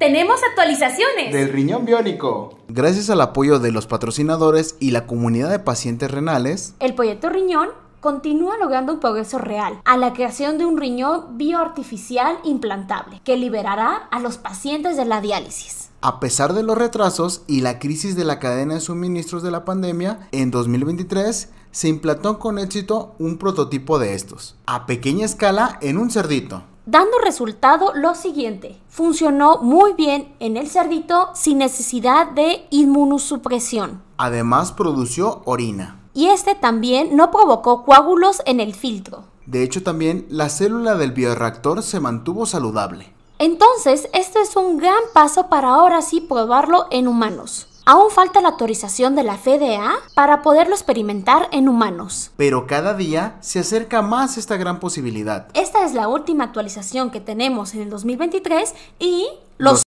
tenemos actualizaciones. Del riñón biónico. Gracias al apoyo de los patrocinadores y la comunidad de pacientes renales, el proyecto Riñón continúa logrando un progreso real a la creación de un riñón bioartificial implantable que liberará a los pacientes de la diálisis. A pesar de los retrasos y la crisis de la cadena de suministros de la pandemia, en 2023 se implantó con éxito un prototipo de estos, a pequeña escala en un cerdito dando resultado lo siguiente. Funcionó muy bien en el cerdito sin necesidad de inmunosupresión. Además produció orina. Y este también no provocó coágulos en el filtro. De hecho también la célula del bioreactor se mantuvo saludable. Entonces, este es un gran paso para ahora sí probarlo en humanos. Aún falta la autorización de la FDA para poderlo experimentar en humanos. Pero cada día se acerca más esta gran posibilidad. Esta es la última actualización que tenemos en el 2023 y los